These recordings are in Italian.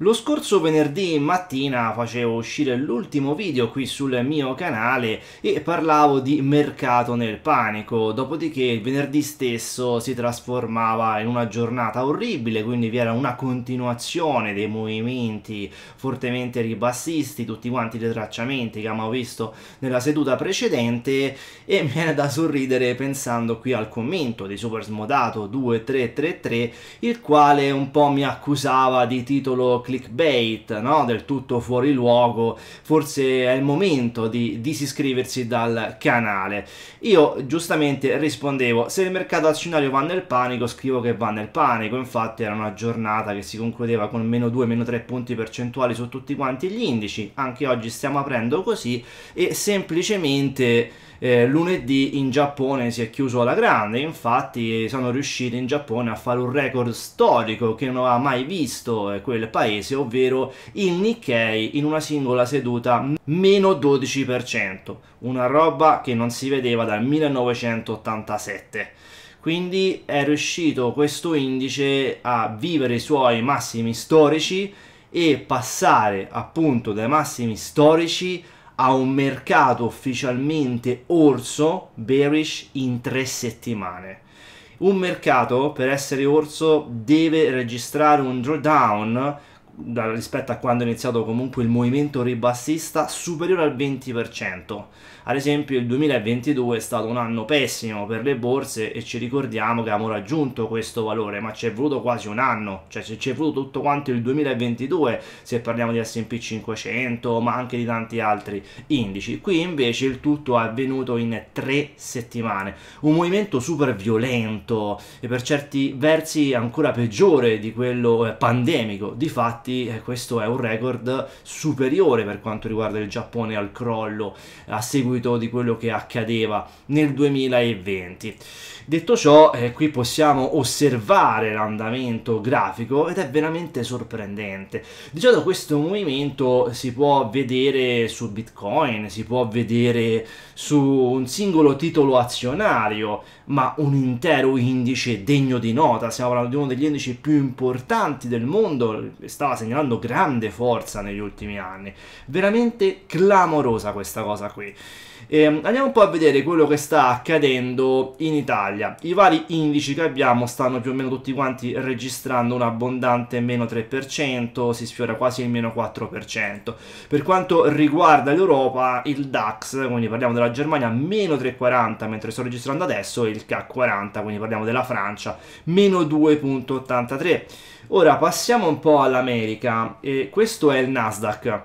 Lo scorso venerdì mattina facevo uscire l'ultimo video qui sul mio canale e parlavo di mercato nel panico, dopodiché il venerdì stesso si trasformava in una giornata orribile, quindi vi era una continuazione dei movimenti fortemente ribassisti, tutti quanti tracciamenti che abbiamo visto nella seduta precedente e mi viene da sorridere pensando qui al commento di Supersmodato 2333, il quale un po' mi accusava di titolo clickbait, no? del tutto fuori luogo, forse è il momento di disiscriversi dal canale. Io giustamente rispondevo, se il mercato azionario va nel panico, scrivo che va nel panico, infatti era una giornata che si concludeva con meno 2, meno 3 punti percentuali su tutti quanti gli indici, anche oggi stiamo aprendo così e semplicemente eh, lunedì in Giappone si è chiuso alla grande, infatti sono riusciti in Giappone a fare un record storico che non aveva mai visto eh, quel paese, ovvero il Nikkei in una singola seduta meno 12%, una roba che non si vedeva dal 1987 quindi è riuscito questo indice a vivere i suoi massimi storici e passare appunto dai massimi storici a un mercato ufficialmente orso bearish in tre settimane. Un mercato per essere orso deve registrare un drawdown rispetto a quando è iniziato comunque il movimento ribassista superiore al 20%. Ad esempio il 2022 è stato un anno pessimo per le borse e ci ricordiamo che abbiamo raggiunto questo valore, ma ci è voluto quasi un anno, cioè ci è voluto tutto quanto il 2022 se parliamo di S&P 500 ma anche di tanti altri indici. Qui invece il tutto è avvenuto in tre settimane, un movimento super violento e per certi versi ancora peggiore di quello eh, pandemico, difatti eh, questo è un record superiore per quanto riguarda il Giappone al crollo a seguito seguito di quello che accadeva nel 2020. Detto ciò, eh, qui possiamo osservare l'andamento grafico ed è veramente sorprendente. Diciamo questo movimento si può vedere su Bitcoin, si può vedere su un singolo titolo azionario, ma un intero indice degno di nota. Stiamo parlando di uno degli indici più importanti del mondo, stava segnalando grande forza negli ultimi anni. Veramente clamorosa questa cosa qui. Eh, andiamo un po' a vedere quello che sta accadendo in Italia. I vari indici che abbiamo stanno più o meno tutti quanti registrando un abbondante meno 3%, si sfiora quasi il meno 4%. Per quanto riguarda l'Europa, il DAX, quindi parliamo della Germania, meno 3,40 mentre sto registrando adesso, e il CAC 40, quindi parliamo della Francia, meno 2,83. Ora passiamo un po' all'America, e questo è il Nasdaq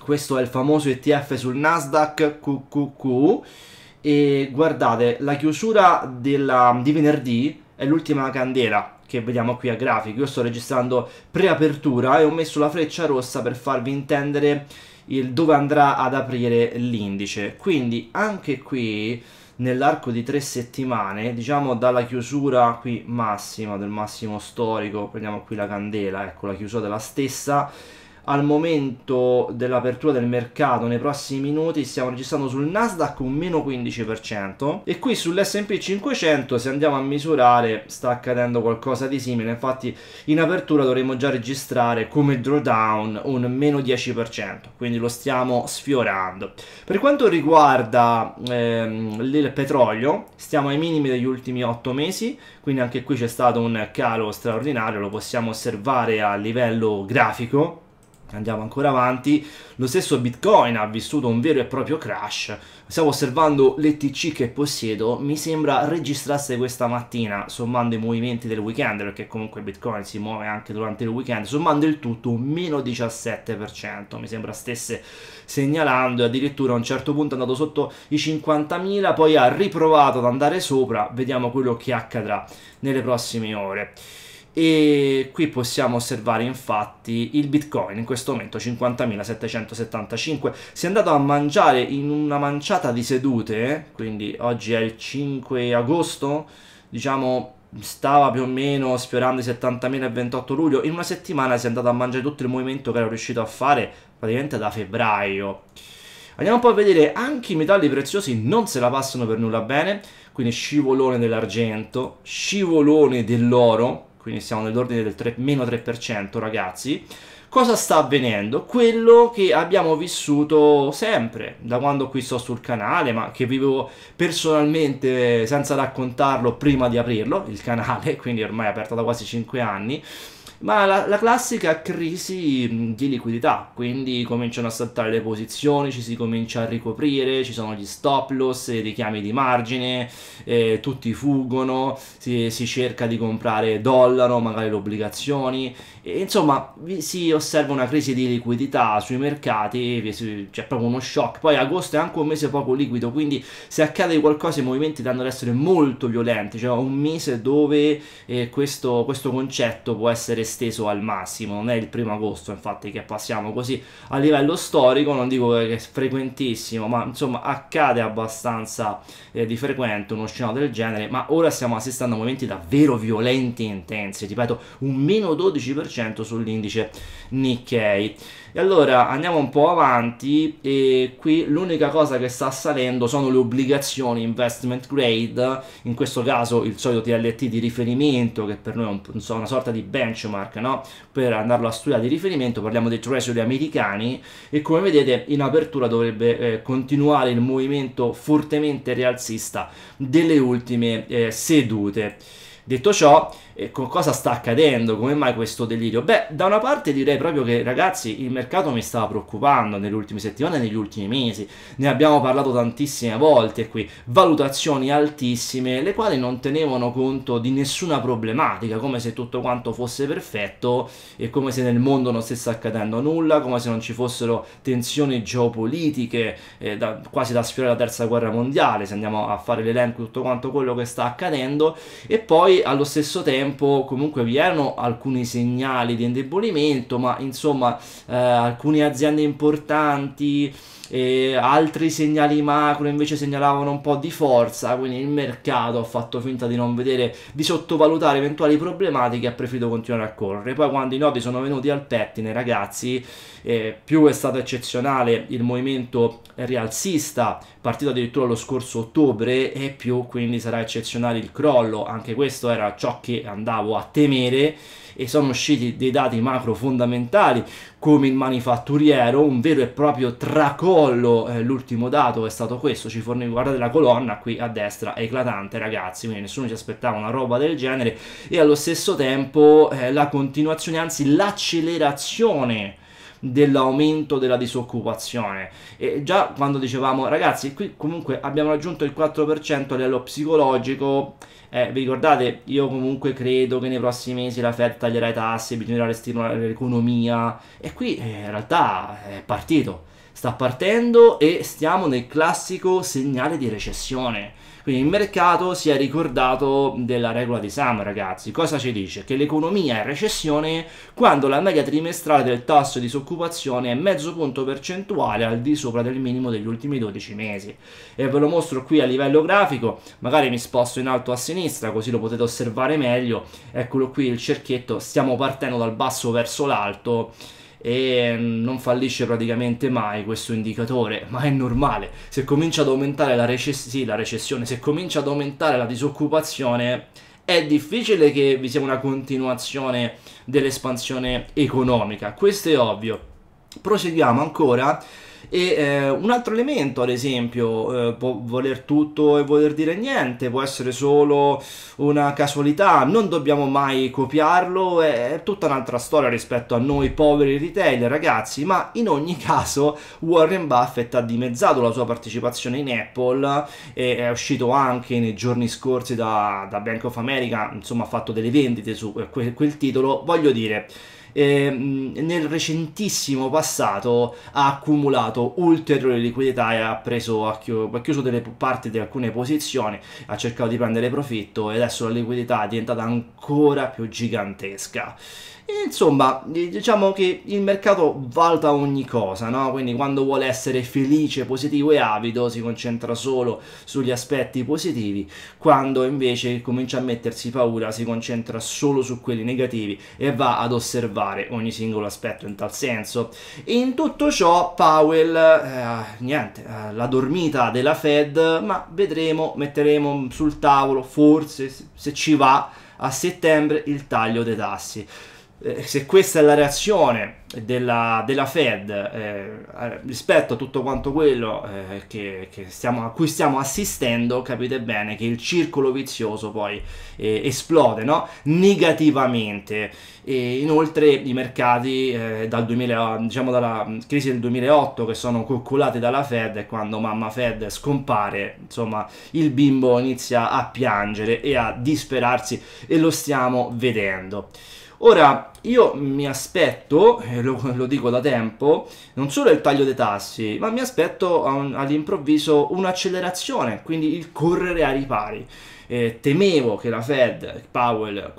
questo è il famoso ETF sul Nasdaq QQQ e guardate la chiusura della, di venerdì è l'ultima candela che vediamo qui a grafico io sto registrando preapertura e ho messo la freccia rossa per farvi intendere il dove andrà ad aprire l'indice quindi anche qui nell'arco di tre settimane diciamo dalla chiusura qui massima del massimo storico prendiamo qui la candela ecco la chiusura della stessa al momento dell'apertura del mercato nei prossimi minuti stiamo registrando sul Nasdaq un meno 15% e qui sull'S&P 500 se andiamo a misurare sta accadendo qualcosa di simile infatti in apertura dovremmo già registrare come drawdown un meno 10% quindi lo stiamo sfiorando per quanto riguarda ehm, il petrolio stiamo ai minimi degli ultimi 8 mesi quindi anche qui c'è stato un calo straordinario lo possiamo osservare a livello grafico andiamo ancora avanti, lo stesso Bitcoin ha vissuto un vero e proprio crash. Stavo osservando l'ETC che possiedo, mi sembra registrasse questa mattina, sommando i movimenti del weekend, perché comunque Bitcoin si muove anche durante il weekend, sommando il tutto un meno 17%, mi sembra stesse segnalando, addirittura a un certo punto è andato sotto i 50.000, poi ha riprovato ad andare sopra, vediamo quello che accadrà nelle prossime ore e qui possiamo osservare infatti il bitcoin in questo momento 50.775 si è andato a mangiare in una manciata di sedute quindi oggi è il 5 agosto diciamo stava più o meno sfiorando i 70.000 luglio in una settimana si è andato a mangiare tutto il movimento che era riuscito a fare praticamente da febbraio Andiamo un po' a vedere, anche i metalli preziosi non se la passano per nulla bene, quindi scivolone dell'argento, scivolone dell'oro, quindi siamo nell'ordine del 3, meno 3% ragazzi, cosa sta avvenendo? Quello che abbiamo vissuto sempre, da quando qui sto sul canale, ma che vivo personalmente senza raccontarlo prima di aprirlo, il canale, quindi ormai è aperto da quasi 5 anni, ma la, la, classica crisi di liquidità, quindi cominciano a saltare le posizioni, ci si comincia a ricoprire, ci sono gli stop loss, i richiami di margine, eh, tutti fuggono, si, si cerca di comprare dollaro, magari le obbligazioni e, insomma, vi, si osserva una crisi di liquidità sui mercati, c'è proprio uno shock. Poi agosto è anche un mese poco liquido, quindi se accade qualcosa i movimenti tendono ad essere molto violenti, cioè un mese dove eh, questo, questo concetto può essere esteso al massimo. Non è il primo agosto, infatti, che passiamo così a livello storico, non dico che è frequentissimo, ma insomma accade abbastanza eh, di frequente uno scenario del genere, ma ora stiamo assistendo a movimenti davvero violenti e intensi, ripeto, un meno 12% 2% sull'indice Nikkei. E allora andiamo un po' avanti e qui l'unica cosa che sta salendo sono le obbligazioni investment grade, in questo caso il solito TLT di riferimento che per noi è un, so, una sorta di benchmark no? per andarlo a studiare di riferimento, parliamo dei treasury americani e come vedete in apertura dovrebbe eh, continuare il movimento fortemente rialzista delle ultime eh, sedute. Detto ciò, eh, cosa sta accadendo, come mai questo delirio? Beh, da una parte direi proprio che ragazzi il mercato mi stava preoccupando nelle ultime settimane negli ultimi mesi, ne abbiamo parlato tantissime volte qui, valutazioni altissime, le quali non tenevano conto di nessuna problematica, come se tutto quanto fosse perfetto e come se nel mondo non stesse accadendo nulla, come se non ci fossero tensioni geopolitiche, eh, da, quasi da sfiorare la terza guerra mondiale, se andiamo a fare l'elenco di tutto quanto quello che sta accadendo, e poi allo stesso tempo tempo comunque vi erano alcuni segnali di indebolimento, ma insomma eh, alcune aziende importanti e altri segnali macro invece segnalavano un po' di forza, quindi il mercato ha fatto finta di non vedere, di sottovalutare eventuali problematiche e ha preferito continuare a correre. Poi quando i nodi sono venuti al pettine, ragazzi, eh, più è stato eccezionale il movimento rialzista partito addirittura lo scorso ottobre e più quindi sarà eccezionale il crollo, anche questo era ciò che andavo a temere e sono usciti dei dati macro fondamentali come il manifatturiero, un vero e proprio tracollo, eh, l'ultimo dato è stato questo, ci fornì guardate la colonna qui a destra, è eclatante ragazzi, quindi nessuno ci aspettava una roba del genere e allo stesso tempo eh, la continuazione, anzi l'accelerazione dell'aumento della disoccupazione. E già quando dicevamo, ragazzi, qui comunque abbiamo raggiunto il 4% a livello psicologico. Eh, vi ricordate, io comunque credo che nei prossimi mesi la Fed taglierà i tassi, bisognerà restimolare l'economia. E qui eh, in realtà è partito. Sta partendo e stiamo nel classico segnale di recessione quindi il mercato si è ricordato della regola di Sam, ragazzi. Cosa ci dice? Che l'economia è in recessione quando la media trimestrale del tasso di disoccupazione è mezzo punto percentuale al di sopra del minimo degli ultimi 12 mesi. E ve lo mostro qui a livello grafico, magari mi sposto in alto a sinistra così lo potete osservare meglio. Eccolo qui il cerchietto, stiamo partendo dal basso verso l'alto e mm, non fallisce praticamente mai questo indicatore, ma è normale. Se comincia ad aumentare la, recess- sì, la recessione, se comincia ad aumentare la disoccupazione, è difficile che vi sia una continuazione dell'espansione economica. Questo è ovvio. Proseguiamo ancora e eh, un altro elemento, ad esempio, eh, può voler tutto e voler dire niente, può essere solo una casualità, non dobbiamo mai copiarlo, è, è tutta un'altra storia rispetto a noi poveri retailer, ragazzi, ma in ogni caso Warren Buffett ha dimezzato la sua partecipazione in Apple e è uscito anche nei giorni scorsi da, da Bank of America, insomma ha fatto delle vendite su eh, quel, quel titolo, voglio dire eh, nel recentissimo passato ha accumulato ulteriore liquidità e ha, preso, ha chiuso delle parti di alcune posizioni, ha cercato di prendere profitto e adesso la liquidità è diventata ancora più gigantesca. Insomma, diciamo che il mercato valuta ogni cosa, no? Quindi quando vuole essere felice, positivo e avido si concentra solo sugli aspetti positivi, quando invece comincia a mettersi paura si concentra solo su quelli negativi e va ad osservare ogni singolo aspetto in tal senso. in tutto ciò Powell, eh, niente, eh, la dormita della Fed, ma vedremo, metteremo sul tavolo, forse se ci va, a settembre il taglio dei tassi. Eh, se questa è la reazione della, della Fed eh, eh, rispetto a tutto quanto quello eh, che, che stiamo, a cui stiamo assistendo, capite bene che il circolo vizioso poi eh, esplode no? negativamente. E inoltre i mercati dal 2000, diciamo dalla mm, crisi del 2008 che sono coccolati dalla Fed e quando mamma Fed scompare, insomma il bimbo inizia a piangere e a disperarsi e lo stiamo vedendo. Ora, io mi aspetto, eh, lo, lo, dico da tempo, non solo il taglio dei tassi, ma mi aspetto un, all'improvviso un'accelerazione, quindi il correre ai ripari eh, temevo che la Fed e Powell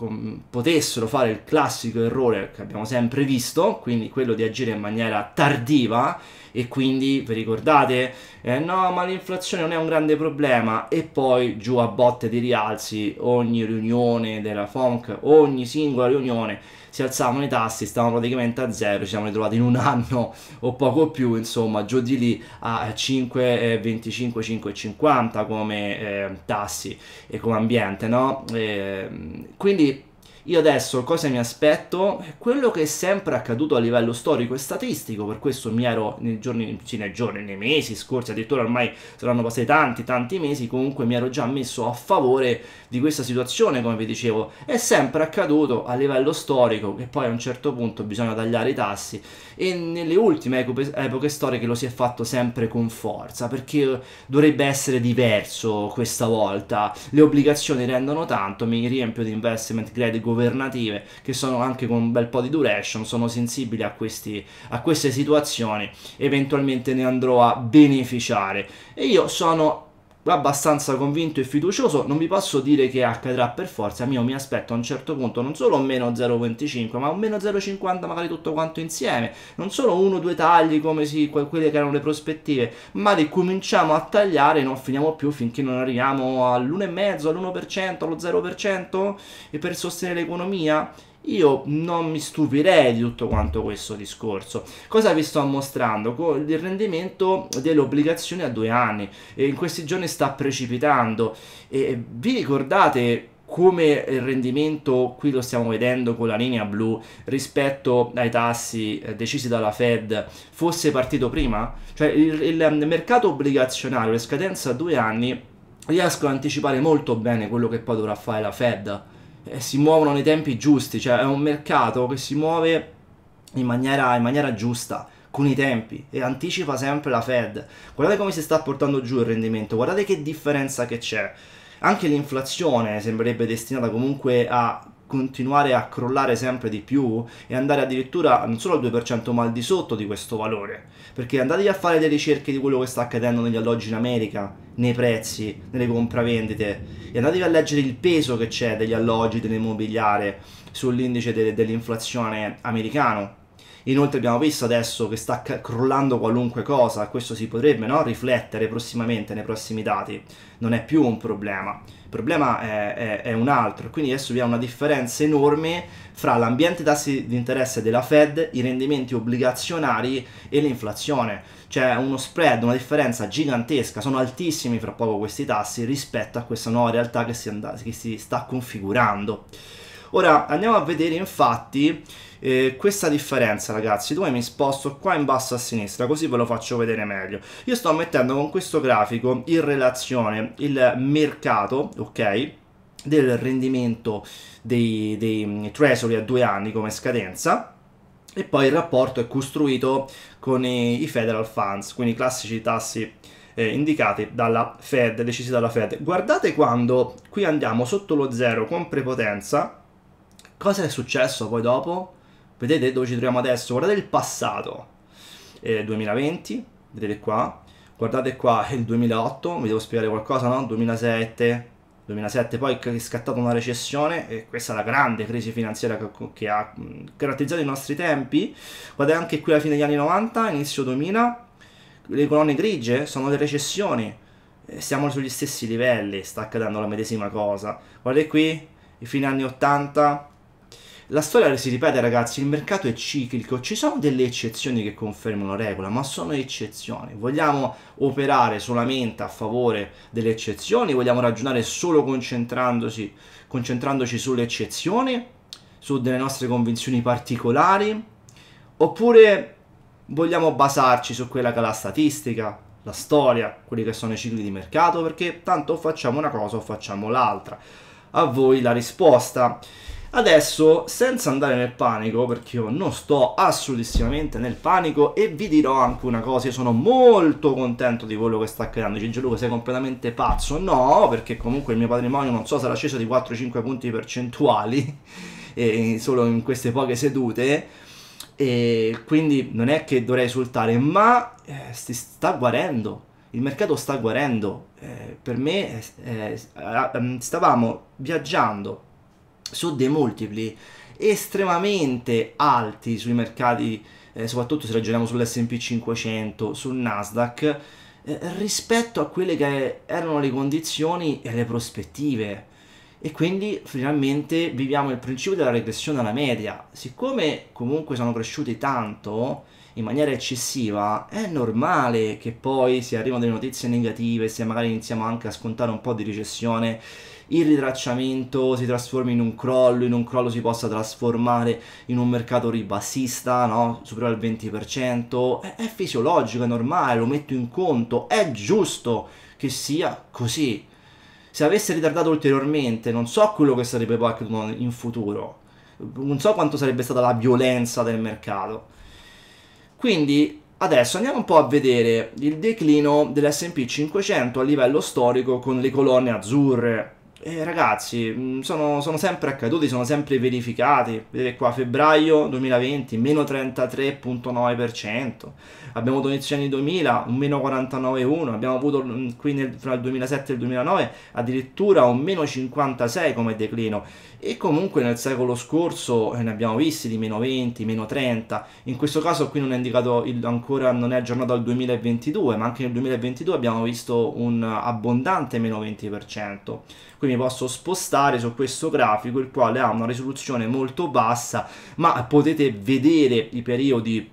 potessero fare il classico errore che abbiamo sempre visto, quindi quello di agire in maniera tardiva e quindi vi ricordate eh, no ma l'inflazione non è un grande problema e poi giù a botte di rialzi ogni riunione della FONC ogni singola riunione si alzavano i tassi, stavano praticamente a zero, ci siamo ritrovati in un anno o poco più, insomma, giù di lì a 5,25, 5,50 eh, come eh, tassi e come ambiente, no? E, ehm, quindi io adesso cosa mi aspetto? quello che è sempre accaduto a livello storico e statistico, per questo mi ero nei giorni, sì, nei, giorni, nei mesi scorsi, addirittura ormai saranno passati tanti, tanti mesi, comunque mi ero già messo a favore di questa situazione, come vi dicevo, è sempre accaduto a livello storico che poi a un certo punto bisogna tagliare i tassi e nelle ultime epoche, storiche lo si è fatto sempre con forza, perché dovrebbe essere diverso questa volta, le obbligazioni rendono tanto, mi riempio di investment grade governative che sono anche con un bel po' di duration, sono sensibili a, questi, a queste situazioni, eventualmente ne andrò a beneficiare. E io sono abbastanza convinto e fiducioso, non vi posso dire che accadrà per forza, io mi aspetto a un certo punto non solo un meno 0,25 ma un meno 0,50 magari tutto quanto insieme, non solo uno o due tagli come si, quelle che erano le prospettive, ma li cominciamo a tagliare e non finiamo più finché non arriviamo all'1,5, all'1%, allo 0% e per sostenere l'economia. Io non mi stupirei di tutto quanto questo discorso. Cosa vi sto mostrando? Il rendimento delle obbligazioni a due anni. E in questi giorni sta precipitando. E vi ricordate come il rendimento qui lo stiamo vedendo con la linea blu rispetto ai tassi eh, decisi dalla Fed fosse partito prima? Cioè il, il mercato obbligazionario, le scadenze a due anni riescono ad anticipare molto bene quello che poi dovrà fare la Fed eh, si muovono nei tempi giusti, cioè è un mercato che si muove in maniera, in maniera giusta con i tempi e anticipa sempre la Fed. Guardate come si sta portando giù il rendimento, guardate che differenza che c'è. Anche l'inflazione sembrerebbe destinata comunque a continuare a crollare sempre di più e andare addirittura non solo al 2% ma al di sotto di questo valore. Perché andatevi a fare le ricerche di quello che sta accadendo negli alloggi in America, nei prezzi, nelle compravendite e andatevi a leggere il peso che c'è degli alloggi, dell'immobiliare sull'indice de- dell'inflazione americano Inoltre abbiamo visto adesso che sta crollando qualunque cosa, questo si potrebbe no? riflettere prossimamente nei prossimi dati, non è più un problema. Il problema è, è, è un altro, quindi adesso vi è una differenza enorme fra l'ambiente tassi di interesse della Fed, i rendimenti obbligazionari e l'inflazione. C'è uno spread, una differenza gigantesca, sono altissimi fra poco questi tassi rispetto a questa nuova realtà che si, and- che si sta configurando. Ora andiamo a vedere infatti eh, questa differenza ragazzi, dove mi sposto qua in basso a sinistra così ve lo faccio vedere meglio. Io sto mettendo con questo grafico in relazione il mercato, ok? del rendimento dei, dei mm, treasury a due anni come scadenza e poi il rapporto è costruito con i, i federal funds, quindi i classici tassi eh, indicati dalla Fed, decisi dalla Fed. Guardate quando qui andiamo sotto lo zero con prepotenza, Cosa è successo poi dopo? Vedete dove ci troviamo adesso? Guardate il passato. Eh, 2020, vedete qua. Guardate qua il 2008, vi devo spiegare qualcosa, no? 2007, 2007 poi è scattata una recessione e questa è la grande crisi finanziaria che ha caratterizzato i nostri tempi. Guardate anche qui la fine degli anni 90, inizio 2000, le colonne grigie sono le recessioni, eh, siamo sugli stessi livelli, sta accadendo la medesima cosa. Guardate qui, i fine anni 80, la storia si ripete ragazzi, il mercato è ciclico, ci sono delle eccezioni che confermano regola, ma sono eccezioni. Vogliamo operare solamente a favore delle eccezioni? Vogliamo ragionare solo concentrandoci, concentrandoci sulle eccezioni, su delle nostre convinzioni particolari? Oppure vogliamo basarci su quella che è la statistica, la storia, quelli che sono i cicli di mercato? Perché tanto facciamo una cosa o facciamo l'altra. A voi la risposta. Adesso, senza andare nel panico, perché io non sto assolutissimamente nel panico e vi dirò anche una cosa, io sono molto contento di quello che sta accadendo. Gigi sei completamente pazzo? No, perché comunque il mio patrimonio, non so, sarà sceso di 4-5 punti percentuali eh, solo in queste poche sedute. E quindi non è che dovrei esultare, ma eh, si sta guarendo, il mercato sta guarendo. Eh, per me eh, eh, stavamo viaggiando su dei multipli estremamente alti sui mercati, eh, soprattutto se ragioniamo sull'SP 500, sul Nasdaq, eh, rispetto a quelle che erano le condizioni e le prospettive. E quindi finalmente viviamo il principio della regressione alla media. Siccome comunque sono cresciuti tanto in maniera eccessiva, è normale che poi si arrivano delle notizie negative, se magari iniziamo anche a scontare un po' di recessione il ritracciamento si trasformi in un crollo, in un crollo si possa trasformare in un mercato ribassista, no? superiore al 20%, è, è fisiologico, è normale, lo metto in conto, è giusto che sia così. Se avesse ritardato ulteriormente, non so quello che sarebbe poi accaduto in futuro, non so quanto sarebbe stata la violenza del mercato. Quindi Adesso andiamo un po' a vedere il declino dell'SP 500 a livello storico con le colonne azzurre eh, ragazzi, mm, sono, sono, sempre accaduti, sono sempre verificati. Vedete qua, febbraio 2020, meno 33.9%. Abbiamo avuto inizio anni 2000, un meno 49,1%. Abbiamo avuto mm, qui nel, fra il 2007 e il 2009 addirittura un meno 56% come declino. E comunque nel secolo scorso eh, ne abbiamo visti di meno 20, meno 30. In questo caso qui non è indicato il, ancora, non è aggiornato al 2022, ma anche nel 2022 abbiamo visto un abbondante meno 20% qui mi posso spostare su questo grafico il quale ha una risoluzione molto bassa ma potete vedere i periodi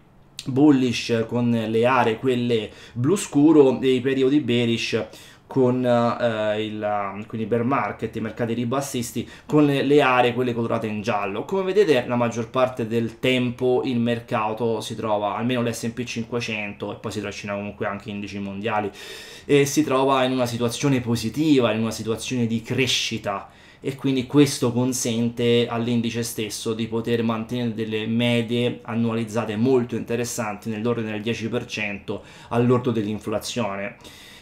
bullish con le aree quelle blu scuro e i periodi bearish con eh, il, um, quindi bear market, i mercati ribassisti, con le, le, aree, quelle colorate in giallo. Come vedete la maggior parte del tempo il mercato si trova, almeno l'S&P 500 e poi si trascina comunque anche indici mondiali, e si trova in una situazione positiva, in una situazione di crescita e quindi questo consente all'indice stesso di poter mantenere delle medie annualizzate molto interessanti nell'ordine del 10% all'orto dell'inflazione.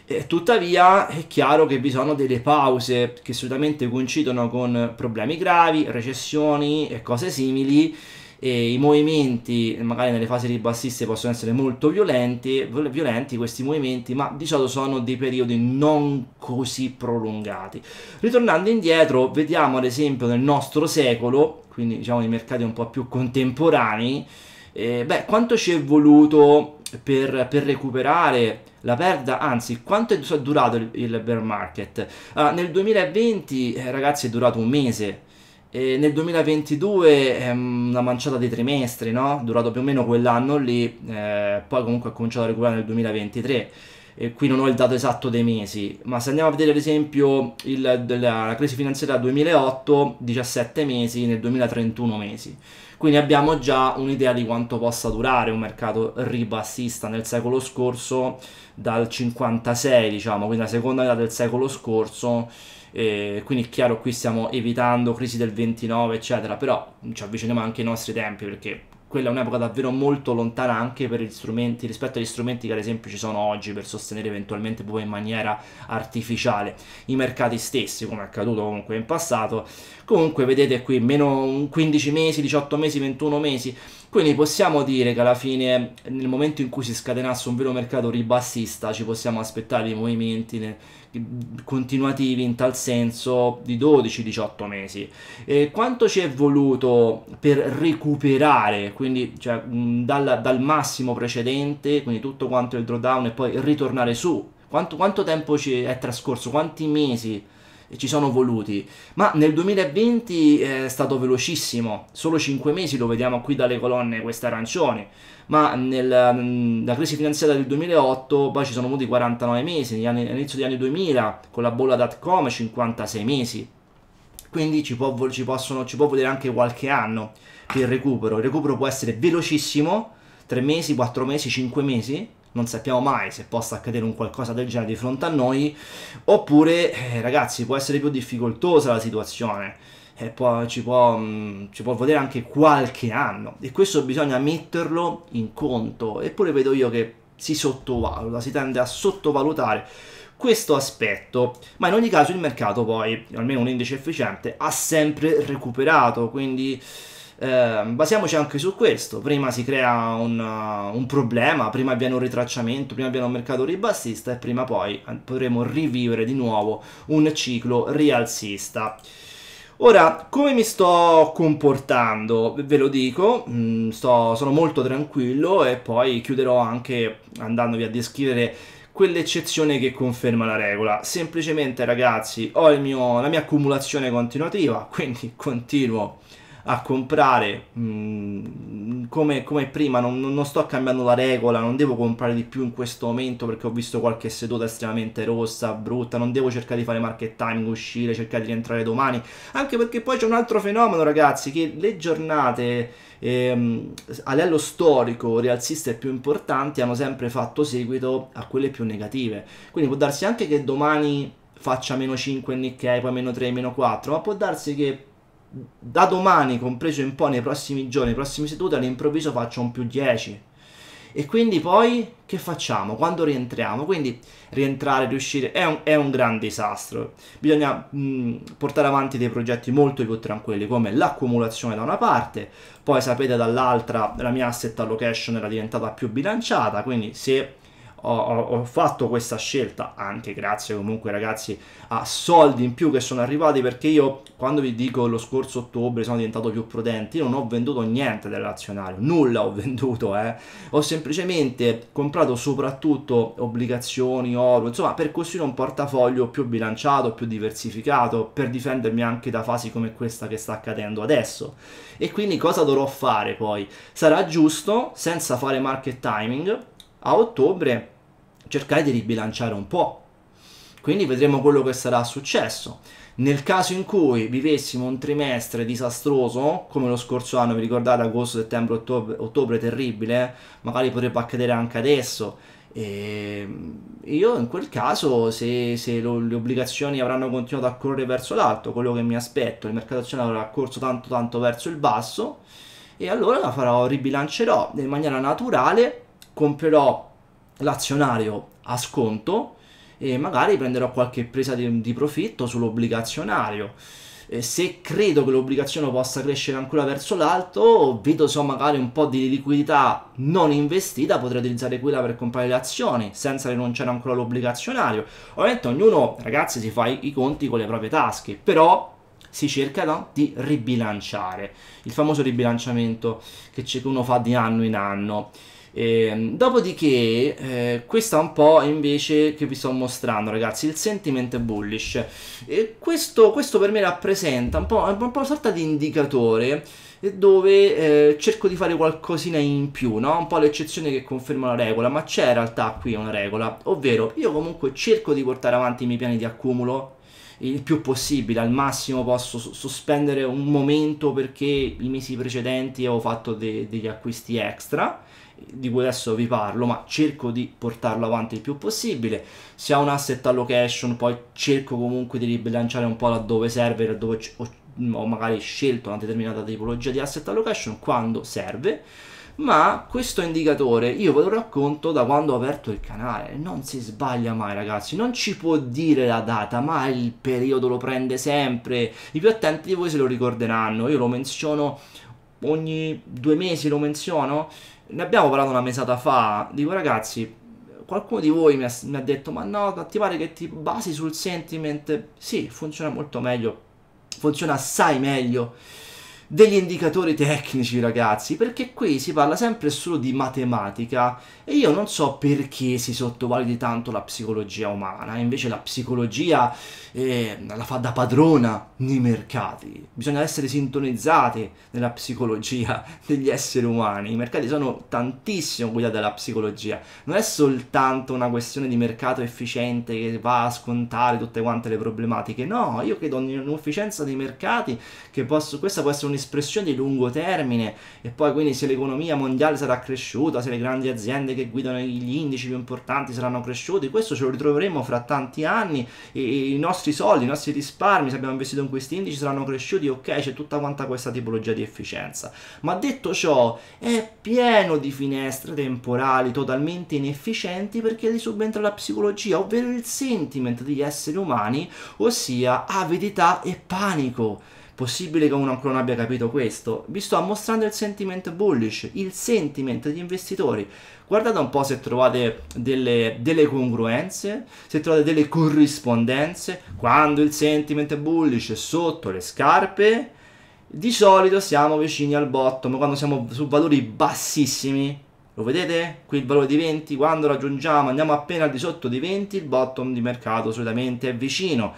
Eh, tuttavia è chiaro che vi sono delle pause che solitamente coincidono con problemi gravi, recessioni e cose simili. E I movimenti, magari nelle fasi ribassiste, possono essere molto violenti, violenti questi movimenti, ma di solito sono dei periodi non così prolungati. Ritornando indietro, vediamo ad esempio nel nostro secolo, quindi diciamo nei mercati un po' più contemporanei, eh, beh, quanto ci è voluto per, per, recuperare la perdita, anzi quanto è durato il, il bear market? Uh, nel 2020 eh, ragazzi è durato un mese, e nel 2022 è ehm, una manciata di trimestri, no? durato più o meno quell'anno lì, eh, poi comunque ha cominciato a recuperare nel 2023. E qui non ho il dato esatto dei mesi, ma se andiamo a vedere ad esempio il, della, la crisi finanziaria 2008, 17 mesi, nel 2031 mesi. Quindi abbiamo già un'idea di quanto possa durare un mercato ribassista nel secolo scorso dal 56, diciamo, quindi la seconda metà del secolo scorso. Eh, quindi è chiaro qui stiamo evitando crisi del 29 eccetera però ci avviciniamo anche ai nostri tempi perché quella è un'epoca davvero molto lontana anche per gli strumenti, rispetto agli strumenti che ad esempio ci sono oggi per sostenere eventualmente poi in maniera artificiale i mercati stessi, come è accaduto comunque in passato, Comunque vedete qui meno 15 mesi, 18 mesi, 21 mesi. Quindi possiamo dire che alla fine nel momento in cui si scatenasse un vero mercato ribassista ci possiamo aspettare i movimenti nel, continuativi in tal senso di 12-18 mesi. E quanto ci è voluto per recuperare, quindi cioè, dal, dal, massimo precedente, quindi tutto quanto il drawdown e poi ritornare su? Quanto, quanto tempo ci è trascorso? Quanti mesi? ci sono voluti, ma nel 2020 è stato velocissimo, solo 5 mesi lo vediamo qui dalle colonne queste arancione, ma nella mm, crisi finanziaria del 2008 poi ci sono voluti 49 mesi, all'inizio degli anni 2000 con la bolla dot-com 56 mesi, quindi ci può, ci, possono, ci può volere anche qualche anno il recupero, il recupero può essere velocissimo, 3 mesi, 4 mesi, 5 mesi, non sappiamo mai se possa accadere un qualcosa del genere di fronte a noi, oppure eh, ragazzi può essere più difficoltosa la situazione e poi ci può, mh, mm, ci può volere anche qualche anno e questo bisogna metterlo in conto, eppure vedo io che si sottovaluta, si tende a sottovalutare questo aspetto, ma in ogni caso il mercato poi, almeno un indice efficiente, ha sempre recuperato, quindi Ehm, basiamoci anche su questo, prima si crea un, uh, un, problema, prima avviene un ritracciamento, prima avviene un mercato ribassista e prima poi potremo rivivere di nuovo un ciclo rialzista. Ora, come mi sto comportando? Ve lo dico, mm, sto, sono molto tranquillo e poi chiuderò anche andandovi a descrivere quell'eccezione che conferma la regola. Semplicemente ragazzi ho mio, la mia accumulazione continuativa, quindi continuo a comprare mh, mm, come, come, prima, non, non, sto cambiando la regola, non devo comprare di più in questo momento perché ho visto qualche seduta estremamente rossa, brutta, non devo cercare di fare market timing, uscire, cercare di rientrare domani, anche perché poi c'è un altro fenomeno ragazzi, che le giornate ehm, a livello storico rialziste più importanti hanno sempre fatto seguito a quelle più negative, quindi può darsi anche che domani faccia meno 5 in Nikkei, poi meno 3, meno 4, ma può darsi che da domani, compreso in poi, nei prossimi giorni, nei prossimi sedute, all'improvviso faccio un più 10. E quindi poi che facciamo? Quando rientriamo? Quindi rientrare, riuscire è un, è un gran disastro. Bisogna mh, mm, portare avanti dei progetti molto più tranquilli come l'accumulazione da una parte, poi sapete dall'altra la mia asset allocation era diventata più bilanciata, quindi se ho, ho fatto questa scelta anche grazie comunque ragazzi a soldi in più che sono arrivati perché io quando vi dico lo scorso ottobre sono diventato più prudente, io non ho venduto niente dell'azionario, nulla ho venduto, eh. ho semplicemente comprato soprattutto obbligazioni, oro, insomma per costruire un portafoglio più bilanciato, più diversificato, per difendermi anche da fasi come questa che sta accadendo adesso. E quindi cosa dovrò fare poi? Sarà giusto, senza fare market timing, a ottobre cercare di ribilanciare un po'. Quindi vedremo quello che sarà successo. Nel caso in cui vivessimo un trimestre disastroso, come lo scorso anno, vi ricordate agosto, settembre, ottobre, ottobre terribile, magari potrebbe accadere anche adesso. E ehm, io in quel caso, se, se lo, le obbligazioni avranno continuato a correre verso l'alto, quello che mi aspetto, il mercato azionario avrà corso tanto tanto verso il basso, e allora la farò, ribilancerò in maniera naturale, comprerò l'azionario a sconto e magari prenderò qualche presa di, di profitto sull'obbligazionario. E se credo che l'obbligazione possa crescere ancora verso l'alto, vedo se ho magari un po' di liquidità non investita, potrei utilizzare quella per comprare le azioni senza rinunciare ancora all'obbligazionario. Ovviamente ognuno, ragazzi, si fa i, i conti con le proprie tasche, però si cerca no? di ribilanciare, il famoso ribilanciamento che uno fa di anno in anno. Ehm, dopodiché, eh, questa è un po' invece che vi sto mostrando, ragazzi, il sentiment bullish. E questo, questo per me rappresenta un po', un po' una sorta di indicatore eh, dove eh, cerco di fare qualcosina in più, no? un po' l'eccezione che conferma la regola, ma c'è in realtà qui una regola, ovvero io comunque cerco di portare avanti i miei piani di accumulo il più possibile, al massimo posso sospendere un momento perché i mesi precedenti avevo fatto de degli acquisti extra di cui adesso vi parlo, ma cerco di portarlo avanti il più possibile. Se ha un asset allocation, poi cerco comunque di ribilanciare un po' laddove serve, laddove ho, ho magari scelto una determinata tipologia di asset allocation quando serve ma questo indicatore io ve lo racconto da quando ho aperto il canale, non si sbaglia mai ragazzi, non ci può dire la data, ma il periodo lo prende sempre, i più attenti di voi se lo ricorderanno, io lo menziono ogni due mesi, lo menziono, ne abbiamo parlato una mesata fa, dico ragazzi, qualcuno di voi mi ha, mi ha detto ma no, ti pare che ti basi sul sentiment? Sì, funziona molto meglio, funziona assai meglio degli indicatori tecnici, ragazzi, perché qui si parla sempre solo di matematica e io non so perché si sottovaluti tanto la psicologia umana, invece la psicologia eh, la fa da padrona nei mercati. Bisogna essere sintonizzati nella psicologia degli esseri umani. I mercati sono tantissimo guidati dalla psicologia. Non è soltanto una questione di mercato efficiente che va a scontare tutte quante le problematiche. No, io credo in un'efficienza dei mercati che posso, questa può essere un un'espressione di lungo termine e poi quindi se l'economia mondiale sarà cresciuta, se le grandi aziende che guidano gli indici più importanti saranno cresciuti, questo ce lo ritroveremo fra tanti anni e, i nostri soldi, i nostri risparmi, se abbiamo investito in questi indici saranno cresciuti, ok, c'è tutta quanta questa tipologia di efficienza. Ma detto ciò, è pieno di finestre temporali totalmente inefficienti perché li subentra la psicologia, ovvero il sentiment degli esseri umani, ossia avidità e panico. Possibile che uno ancora non abbia capito questo? Vi sto mostrando il sentiment bullish, il sentiment degli investitori. Guardate un po' se trovate delle, delle congruenze, se trovate delle corrispondenze. Quando il sentiment bullish è sotto le scarpe, di solito siamo vicini al bottom. Quando siamo su valori bassissimi, lo vedete? Qui il valore di 20, quando raggiungiamo, andiamo appena al di sotto di 20, il bottom di mercato solitamente è vicino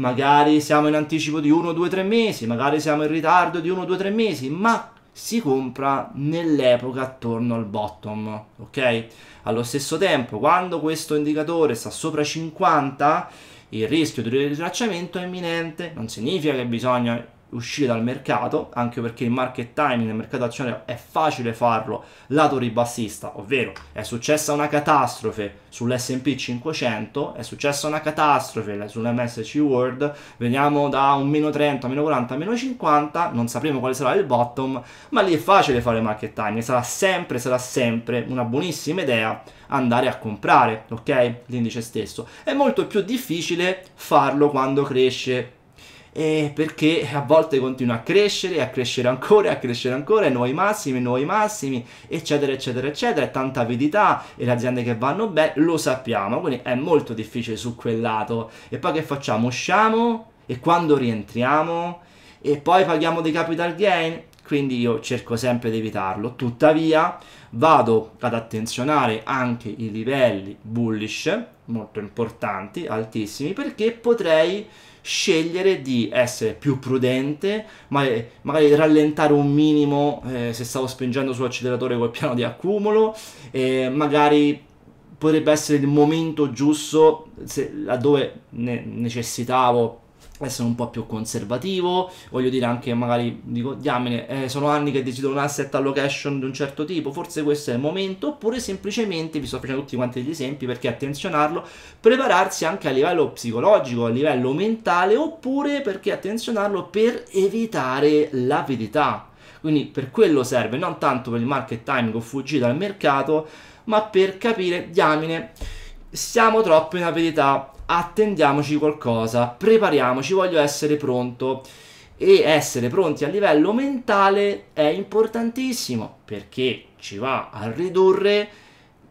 magari siamo in anticipo di 1, 2, 3 mesi, magari siamo in ritardo di 1, 2, 3 mesi, ma si compra nell'epoca attorno al bottom, ok? Allo stesso tempo, quando questo indicatore sta sopra 50, il rischio di ritracciamento è imminente, non significa che bisogna uscire dal mercato, anche perché il market timing nel mercato azionario è facile farlo lato ribassista, ovvero è successa una catastrofe sull'S&P 500, è successa una catastrofe sull'MSC World, veniamo da un meno 30, meno 40, meno 50, non sapremo quale sarà il bottom, ma lì è facile fare market timing, sarà sempre, sarà sempre una buonissima idea andare a comprare, ok? L'indice stesso. È molto più difficile farlo quando cresce eh, perché a volte continua a crescere, a crescere ancora, a crescere ancora, nuovi massimi, nuovi massimi, eccetera, eccetera, eccetera, tanta avidità e le aziende che vanno bene, lo sappiamo, quindi è molto difficile su quel lato. E poi che facciamo? Usciamo e quando rientriamo e poi paghiamo dei capital gain, quindi io cerco sempre di evitarlo. Tuttavia vado ad attenzionare anche i livelli bullish, molto importanti, altissimi, perché potrei scegliere di essere più prudente, magari, rallentare un minimo eh, se stavo spingendo sull'acceleratore col piano di accumulo, eh, magari potrebbe essere il momento giusto se, laddove ne necessitavo essere un po' più conservativo, voglio dire anche magari, dico, diamine, eh, sono anni che decido un asset allocation di un certo tipo, forse questo è il momento, oppure semplicemente, vi sto facendo tutti quanti gli esempi perché attenzionarlo, prepararsi anche a livello psicologico, a livello mentale, oppure perché attenzionarlo per evitare l'avidità. Quindi per quello serve, non tanto per il market timing o fuggire dal mercato, ma per capire, diamine, siamo troppo in avidità, attendiamoci qualcosa, prepariamoci, voglio essere pronto. E essere pronti a livello mentale è importantissimo perché ci va a ridurre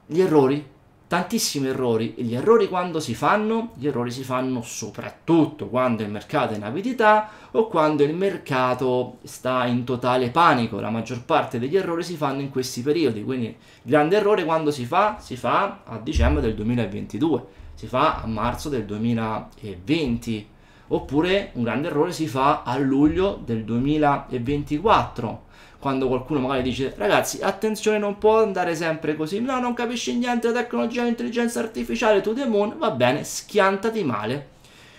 gli errori, tantissimi errori. E gli errori quando si fanno? Gli errori si fanno soprattutto quando il mercato è in avidità o quando il mercato sta in totale panico. La maggior parte degli errori si fanno in questi periodi. Quindi, grande errore quando si fa? Si fa a dicembre del 2022 si fa a marzo del 2020 oppure un grande errore si fa a luglio del 2024 quando qualcuno magari dice ragazzi attenzione non può andare sempre così no non capisci niente la tecnologia l'intelligenza artificiale to the moon va bene schiantati male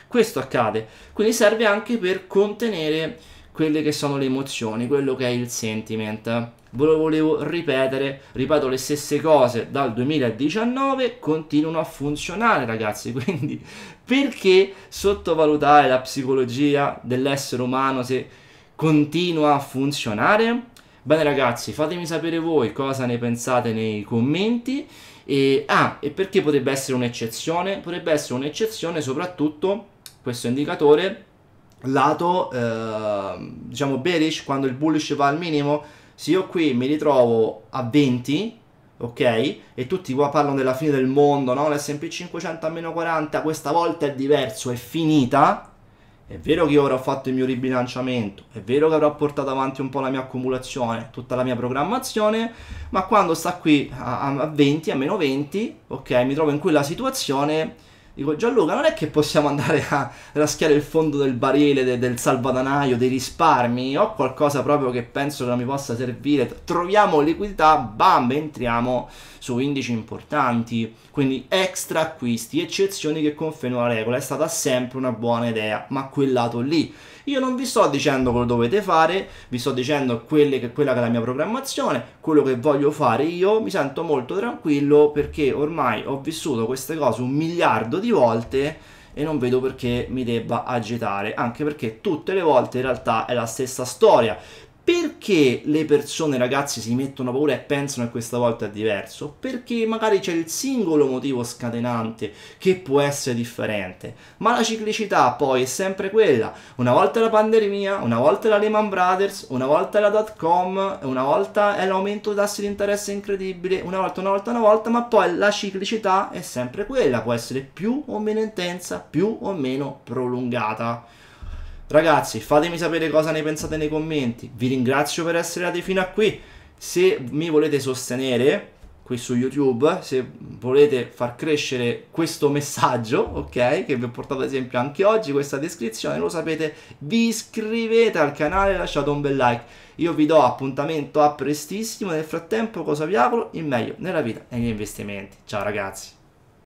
questo accade quindi serve anche per contenere quelle che sono le emozioni, quello che è il sentiment. Ve lo volevo ripetere, ripeto le stesse cose dal 2019, continuano a funzionare ragazzi, quindi perché sottovalutare la psicologia dell'essere umano se continua a funzionare? Bene ragazzi, fatemi sapere voi cosa ne pensate nei commenti. E, ah, e perché potrebbe essere un'eccezione? Potrebbe essere un'eccezione soprattutto questo indicatore lato eh, diciamo bearish quando il bullish va al minimo se io qui mi ritrovo a 20 ok e tutti qua parlano della fine del mondo no l'SP 500 a meno 40 questa volta è diverso è finita è vero che io avrò fatto il mio ribilanciamento è vero che avrò portato avanti un po' la mia accumulazione tutta la mia programmazione ma quando sta qui a, a 20 a meno 20 ok mi trovo in quella situazione Dico Gianluca, non è che possiamo andare a raschiare il fondo del barile, de, del salvadanaio, dei risparmi? Ho qualcosa proprio che penso che non mi possa servire. Troviamo liquidità, bam, entriamo su indici importanti quindi extra acquisti, eccezioni che confermano la regola, è stata sempre una buona idea, ma quel lato lì. Io non vi sto dicendo cosa dovete fare, vi sto dicendo che, quella che è la mia programmazione, quello che voglio fare io, mi sento molto tranquillo perché ormai ho vissuto queste cose un miliardo di volte e non vedo perché mi debba agitare, anche perché tutte le volte in realtà è la stessa storia. Perché le persone, ragazzi, si mettono paura e pensano che questa volta è diverso? Perché magari c'è il singolo motivo scatenante che può essere differente, ma la ciclicità poi è sempre quella. Una volta la pandemia, una volta la Lehman Brothers, una volta la dot com, una volta è l'aumento dei tassi di interesse incredibile, una volta, una volta, una volta, ma poi la ciclicità è sempre quella, può essere più o meno intensa, più o meno prolungata. Ragazzi, fatemi sapere cosa ne pensate nei commenti. Vi ringrazio per essere arrivati fino a qui. Se mi volete sostenere qui su YouTube, se volete far crescere questo messaggio, ok, che vi ho portato ad esempio anche oggi, questa descrizione, lo sapete, vi iscrivete al canale e lasciate un bel like. Io vi do appuntamento a prestissimo, nel frattempo cosa vi auguro? Il meglio nella vita e negli investimenti. Ciao ragazzi!